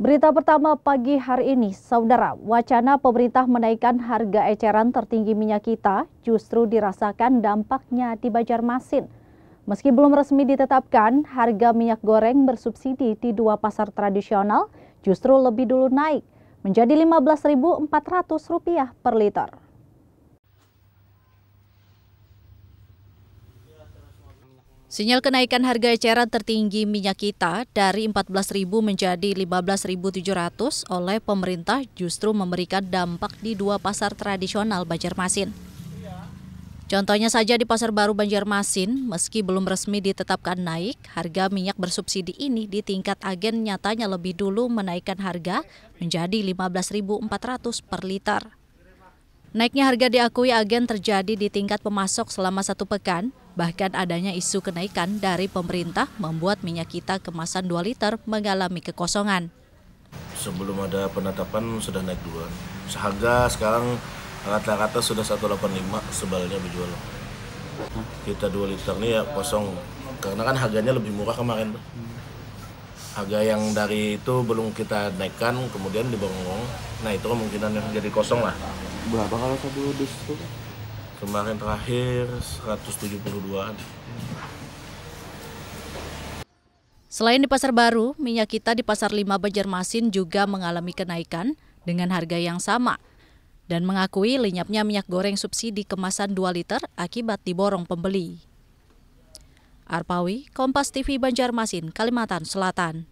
Berita pertama pagi hari ini, Saudara, wacana pemerintah menaikkan harga eceran tertinggi minyak kita justru dirasakan dampaknya di Banjarmasin. Meski belum resmi ditetapkan, harga minyak goreng bersubsidi di dua pasar tradisional justru lebih dulu naik menjadi Rp15.400 per liter. Sinyal kenaikan harga eceran tertinggi minyak kita dari 14.000 menjadi 15.700 oleh pemerintah justru memberikan dampak di dua pasar tradisional Banjarmasin. Contohnya saja di Pasar Baru Banjarmasin, meski belum resmi ditetapkan naik, harga minyak bersubsidi ini di tingkat agen nyatanya lebih dulu menaikkan harga menjadi 15.400 per liter. Naiknya harga diakui agen terjadi di tingkat pemasok selama satu pekan, Bahkan adanya isu kenaikan dari pemerintah membuat minyak kita kemasan 2 liter mengalami kekosongan. Sebelum ada penetapan sudah naik duluan. Seharga sekarang rata-rata sudah 185 sebaliknya dijual. Kita 2 liter ini ya kosong. Karena kan harganya lebih murah kemarin. Harga yang dari itu belum kita naikkan, kemudian dibongong. Nah itu kemungkinan yang jadi kosong lah. Berapa kalau satu dus itu? kemarin terakhir 172-an. Selain di pasar baru, minyak kita di pasar 5 Banjarmasin juga mengalami kenaikan dengan harga yang sama dan mengakui lenyapnya minyak goreng subsidi kemasan 2 liter akibat diborong pembeli. Arpawi, Kompas TV Banjarmasin, Kalimantan Selatan.